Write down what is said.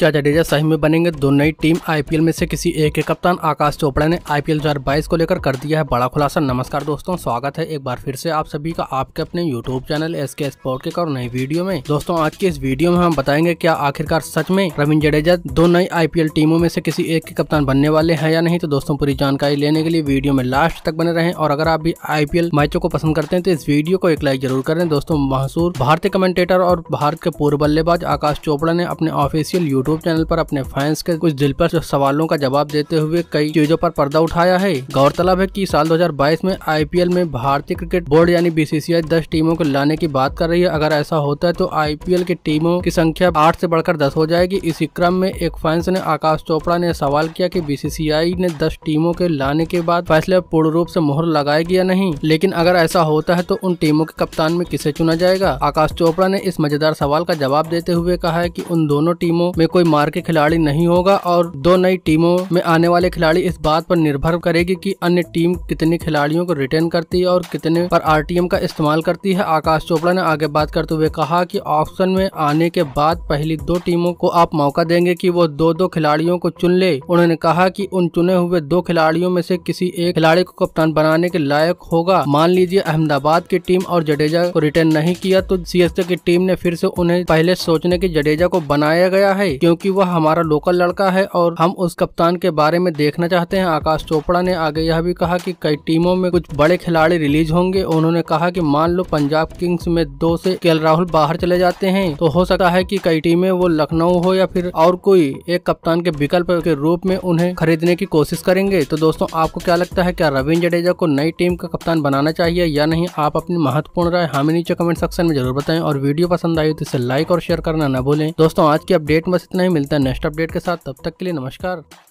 क्या जडेजा सही में बनेंगे दो नई टीम आईपीएल में से किसी एक के कप्तान आकाश चोपड़ा ने आईपीएल 2022 को लेकर कर दिया है बड़ा खुलासा नमस्कार दोस्तों स्वागत है एक बार फिर से आप सभी का आपके अपने YouTube channel S K sport के और नई वीडियो में दोस्तों आज की इस वीडियो में हम बताएंगे क्या आखिरकार सच में रविंद जडेजा दो नई आई टीमों में से किसी एक के कप्तान बनने वाले हैं या नहीं तो दोस्तों पूरी जानकारी लेने के लिए वीडियो में लास्ट तक बने रहे और अगर आप भी आई मैचों को पसंद करते हैं तो इस वीडियो को एक लाइक जरूर करें दोस्तों मशहूर भारतीय कमेंटेटर और भारत के पूर्व बल्लेबाज आकाश चोपड़ा ने अपने ऑफिसियल यूट्यूब यूट्यूब चैनल पर अपने फैंस के कुछ दिलपर सवालों का जवाब देते हुए कई चीजों पर पर्दा उठाया है गौरतलब है कि साल 2022 में आईपीएल में भारतीय क्रिकेट बोर्ड यानी बीसीसीआई 10 टीमों को लाने की बात कर रही है अगर ऐसा होता है तो आईपीएल की टीमों की संख्या आठ ऐसी बढ़कर दस हो जाएगी इसी क्रम में एक फैंस ने आकाश चोपड़ा ने सवाल किया कि बीसीसीआई ने दस टीमों के लाने के बाद फैसले पूर्ण रूप ऐसी मोहर लगाएगी या नहीं लेकिन अगर ऐसा होता है तो उन टीमों के कप्तान में किसे चुना जाएगा आकाश चोपड़ा ने इस मजेदार सवाल का जवाब देते हुए कहा है की उन दोनों टीमों में कोई कोई मार के खिलाड़ी नहीं होगा और दो नई टीमों में आने वाले खिलाड़ी इस बात पर निर्भर करेगी कि अन्य टीम कितने खिलाड़ियों को रिटेन करती है और कितने पर आरटीएम का इस्तेमाल करती है आकाश चोपड़ा ने आगे बात करते हुए कहा कि ऑप्शन में आने के बाद पहली दो टीमों को आप मौका देंगे कि वो दो दो खिलाड़ियों को चुन ले उन्होंने कहा कि उन चुने हुए दो खिलाड़ियों में से किसी एक खिलाड़ी को कप्तान बनाने के लायक होगा मान लीजिए अहमदाबाद की टीम और जडेजा को रिटर्न नहीं किया तो सीएसके की टीम ने फिर से उन्हें पहले सोचने की जडेजा को बनाया गया है क्योंकि वह हमारा लोकल लड़का है और हम उस कप्तान के बारे में देखना चाहते हैं आकाश चोपड़ा ने आगे यह भी कहा कि कई टीमों में कुछ बड़े खिलाड़ी रिलीज होंगे उन्होंने कहा कि मान लो पंजाब किंग्स में दो से के राहुल बाहर चले जाते हैं तो हो सकता है कि कई टीमें वो लखनऊ हो या फिर और कोई एक कप्तान के विकल्प के रूप में उन्हें खरीदने की कोशिश करेंगे तो दोस्तों आपको क्या लगता है क्या रविंद्र जडेजा को नई टीम का कप्तान बनाना चाहिए या नहीं आप अपनी महत्वपूर्ण राय हमें नीचे कमेंट सेक्शन में जरूर बताएं और वीडियो पसंद आई तो इसे लाइक और शेयर करना न भूलें दोस्तों आज की अपडेट में इतना ही मिलता है नेक्स्ट अपडेट के साथ तब तक के लिए नमस्कार